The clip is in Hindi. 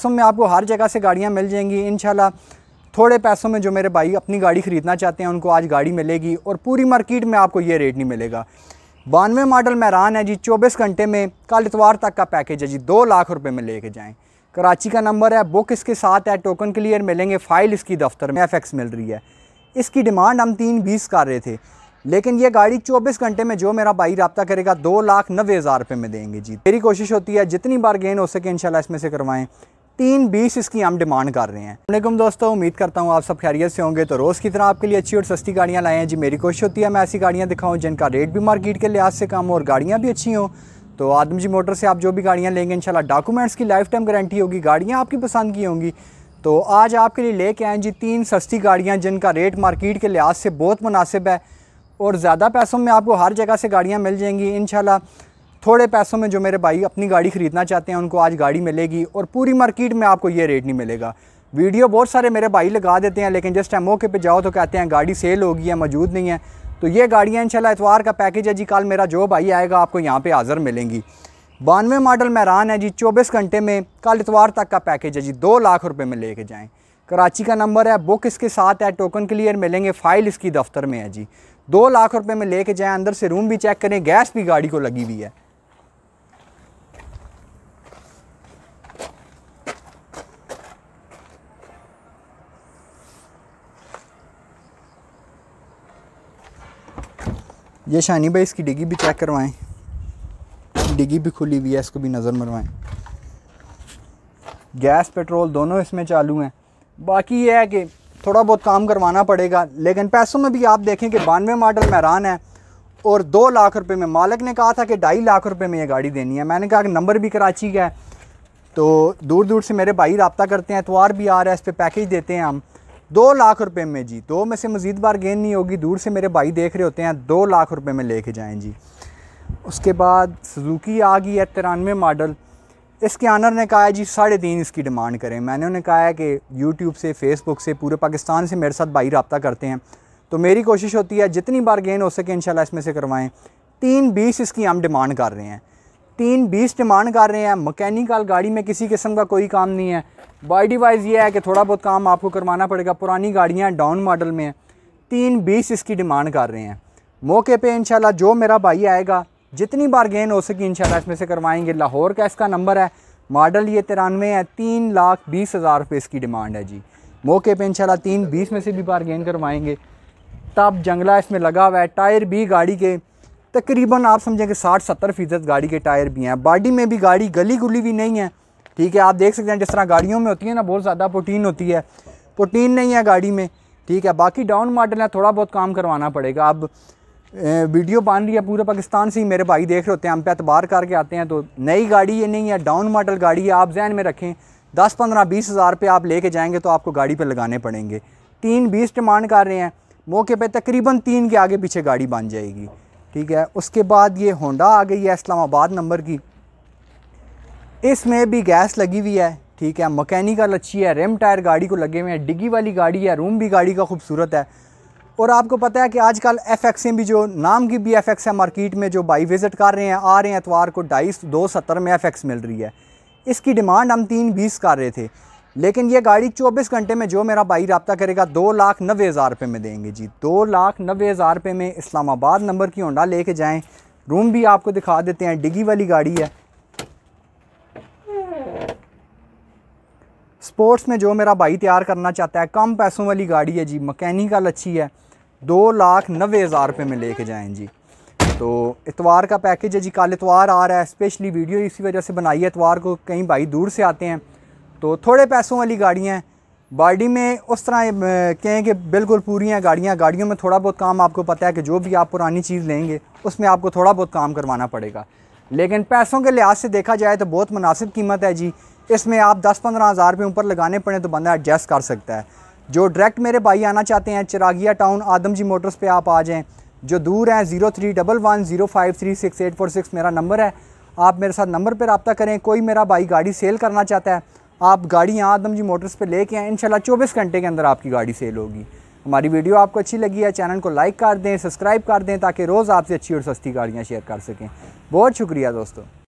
पैसों में आपको हर जगह से गाड़ियाँ मिल जाएंगी इन थोड़े पैसों में जो मेरे भाई अपनी गाड़ी ख़रीदना चाहते हैं उनको आज गाड़ी मिलेगी और पूरी मार्केट में आपको ये रेट नहीं मिलेगा बानवे मॉडल मैरान है जी चौबीस घंटे में कल इतवार तक का पैकेज है जी दो लाख रुपये में लेके जाएँ कराची का नंबर है बुक इसके साथ है टोकन क्लियर मिलेंगे फ़ाइल इसकी दफ्तर में एफ मिल रही है इसकी डिमांड हम तीन बीस कर रहे थे लेकिन ये गाड़ी 24 घंटे में जो मेरा भाई रबता करेगा दो लाख नब्बे हज़ार रुपये में देंगे जी मेरी कोशिश होती है जितनी बार गेन हो सके इनशाला इसमें से करवाएँ तीन बीस इसकी हम डिमांड कर रहे हैं अलैक्म दोस्तों उम्मीद करता हूँ आप सब खैरियत से होंगे तो रोज़ की तरह आपके लिए अच्छी और सस्ती गाड़ियाँ लाए हैं जी मेरी कोशिश होती है मैं ऐसी गाड़ियाँ दिखाऊँ जिनका रेट भी मार्केट के लिहाज से कम हो और गाड़ियाँ भी अच्छी हों तो आदम जी मोटर से आप जो भी गाड़ियाँ लेंगे शाला डॉक्यूमेंट्स की लाइफ टाइम गारंटी होगी गाड़ियाँ आपकी पसंद की होंगी तो आज आपके लिए लेके आए जी तीन सस्ती गाड़ियाँ जिनका रेट मार्केट के लिहाज से बहुत मुनासिब है और ज़्यादा पैसों में आपको हर जगह से गाड़ियाँ मिल जाएंगी इन थोड़े पैसों में जो मेरे भाई अपनी गाड़ी ख़रीदना चाहते हैं उनको आज गाड़ी मिलेगी और पूरी मार्केट में आपको ये रेट नहीं मिलेगा वीडियो बहुत सारे मेरे भाई लगा देते हैं लेकिन जिस टाइम मौके पे जाओ तो कहते हैं गाड़ी सेल होगी या मौजूद नहीं है तो ये गाड़ियाँ इंशाल्लाह इतवार का पैकेज है जी कल मेरा जो भाई आएगा आपको यहाँ पर हाज़र मिलेंगी बानवे मॉडल मैरान है जी चौबीस घंटे में कल इतवार तक का पैकेज है जी दो लाख रुपये में लेके जाएँ कराची का नंबर है बुक इसके साथ है टोकन क्लियर मिलेंगे फ़ाइल इसकी दफ्तर में है जी दो लाख रुपए में लेके जाएं अंदर से रूम भी चेक करें गैस भी गाड़ी को लगी हुई है ये शानी भाई इसकी डिगी भी चेक करवाएं डिगी भी खुली हुई है इसको भी नज़र मरवाएं गैस पेट्रोल दोनों इसमें चालू हैं बाकी ये है कि थोड़ा बहुत काम करवाना पड़ेगा लेकिन पैसों में भी आप देखें कि बानवे मॉडल मैरान है और दो लाख रुपए में मालिक ने कहा था कि ढाई लाख रुपए में ये गाड़ी देनी है मैंने कहा कि नंबर भी कराची का है तो दूर दूर से मेरे भाई रबता करते हैं एतवार भी आ रहा है इस पर पैकेज देते हैं हम दो लाख रुपए में जी दो में से मज़ीद बार गेन नहीं होगी दूर से मेरे भाई देख रहे होते हैं दो लाख रुपए में लेके जाएं जी उसके बाद सुजुकी आ गई है तिरानवे मॉडल इसके आनर ने कहा है जी साढ़े तीन इसकी डिमांड करें मैंने उन्हें कहा है कि यूट्यूब से फेसबुक से पूरे पाकिस्तान से मेरे साथ भाई रबता करते हैं तो मेरी कोशिश होती है जितनी बार गेन हो सके इन इसमें से करवाएँ तीन बीस इसकी हम डिमांड कर रहे हैं तीन बीस डिमांड कर रहे हैं मकैनिकल गाड़ी में किसी किस्म का कोई काम नहीं है बॉडी वाइज ये है कि थोड़ा बहुत काम आपको करवाना पड़ेगा पुरानी गाड़ियाँ डाउन मॉडल में तीन बीस इसकी डिमांड कर रहे हैं मौके पे इनशाला जो मेरा भाई आएगा जितनी बार गेन हो सकी शाला इसमें से करवाएंगे लाहौर का इसका नंबर है मॉडल ये तिरानवे है तीन लाख बीस हज़ार रुपये इसकी डिमांड है जी मौके पे इनशाला तीन बीस में से भी बार गेन करवाएंगे तब जंगला इसमें लगा हुआ है टायर भी गाड़ी के तकरीबन आप समझें कि साठ सत्तर फ़ीसद गाड़ी के टायर भी हैं बॉडी में भी गाड़ी गली गुली भी नहीं है ठीक है आप देख सकते हैं जिस तरह गाड़ियों में होती है ना बहुत ज़्यादा प्रोटीन होती है प्रोटीन नहीं है गाड़ी में ठीक है बाकी डाउन मॉडल है थोड़ा बहुत काम करवाना पड़ेगा अब वीडियो बन रही है पूरे पाकिस्तान से ही मेरे भाई देख रहे होते हैं हम पे अतबार करके आते हैं तो नई गाड़ी ये नहीं है डाउन मॉडल गाड़ी है आप जहन में रखें दस पंद्रह बीस हज़ार रुपये आप लेके जाएंगे तो आपको गाड़ी पर लगाने पड़ेंगे तीन बीस डिमांड कर रहे हैं मौके पे तकरीबन तीन के आगे पीछे गाड़ी बन जाएगी ठीक है उसके बाद ये होंडा आ गई है इस्लामाबाद नंबर की इसमें भी गैस लगी हुई है ठीक है मकैनिकल अच्छी है रिम टायर गाड़ी को लगे हुए हैं डिगी वाली गाड़ी है रूम भी गाड़ी का खूबसूरत है और आपको पता है कि आजकल एफ एक्सें भी जो नाम की भी एफ एक्स है मार्केट में जो बाई विज़िट कर रहे हैं आ रहे हैं एतवार को ढाई दो सत्तर में एफ एक्स मिल रही है इसकी डिमांड हम तीन बीस कर रहे थे लेकिन ये गाड़ी चौबीस घंटे में जो मेरा भाई रबता करेगा दो लाख नबे हज़ार रुपये में देंगे जी दो लाख नबे हज़ार रुपये में इस्लामाबाद नंबर की होंडा लेके जाएँ रूम भी आपको दिखा देते हैं डिगी वाली गाड़ी है स्पोर्ट्स में जो मेरा भाई तैयार करना चाहता है कम पैसों वाली गाड़ी है जी मकैनिकल अच्छी है दो लाख नब्बे हज़ार रुपये में लेके जाएँ जी तो इतवार का पैकेज है जी कल इतवार आ रहा है स्पेशली वीडियो इसी वजह से बनाई है इतवार को कई भाई दूर से आते हैं तो थोड़े पैसों वाली गाड़ियाँ हैं बॉडी में उस तरह कहें कि बिल्कुल पूरी हैं गाड़ियाँ गाड़ियों में थोड़ा बहुत काम आपको पता है कि जो भी आप पुरानी चीज़ लेंगे उसमें आपको थोड़ा बहुत काम करवाना पड़ेगा लेकिन पैसों के लिहाज से देखा जाए तो बहुत मुनासिब कीमत है जी इसमें आप दस पंद्रह हज़ार रुपये ऊपर लगाने पड़े तो बंदा एडजस्ट कर सकता है जो डायरेक्ट मेरे भाई आना चाहते हैं चिरागिया टाउन आदम जी मोटर्स पे आप आ जाएं जो दूर हैं zero three double one zero five three six eight four six मेरा नंबर है आप मेरे साथ नंबर पर रबता करें कोई मेरा भाई गाड़ी सेल करना चाहता है आप गाड़ी यहाँ आदम जी मोटर्स पर लेके आएँ इन चौबीस घंटे के अंदर आपकी गाड़ी सेल होगी हमारी वीडियो आपको अच्छी लगी है चैनल को लाइक कर दें सब्सक्राइब कर दें ताकि रोज़ आपसे अच्छी और सस्ती गाड़ियाँ शेयर कर सकें बहुत शुक्रिया दोस्तों